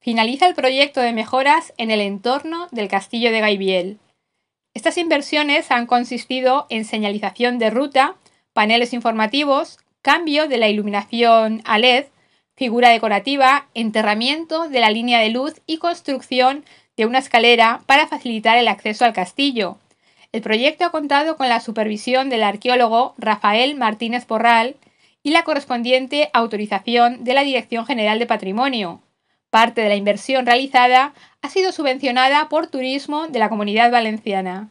Finaliza el proyecto de mejoras en el entorno del castillo de Gaibiel. Estas inversiones han consistido en señalización de ruta, paneles informativos, cambio de la iluminación a LED, figura decorativa, enterramiento de la línea de luz y construcción de una escalera para facilitar el acceso al castillo. El proyecto ha contado con la supervisión del arqueólogo Rafael Martínez Porral y la correspondiente autorización de la Dirección General de Patrimonio, Parte de la inversión realizada ha sido subvencionada por Turismo de la Comunidad Valenciana.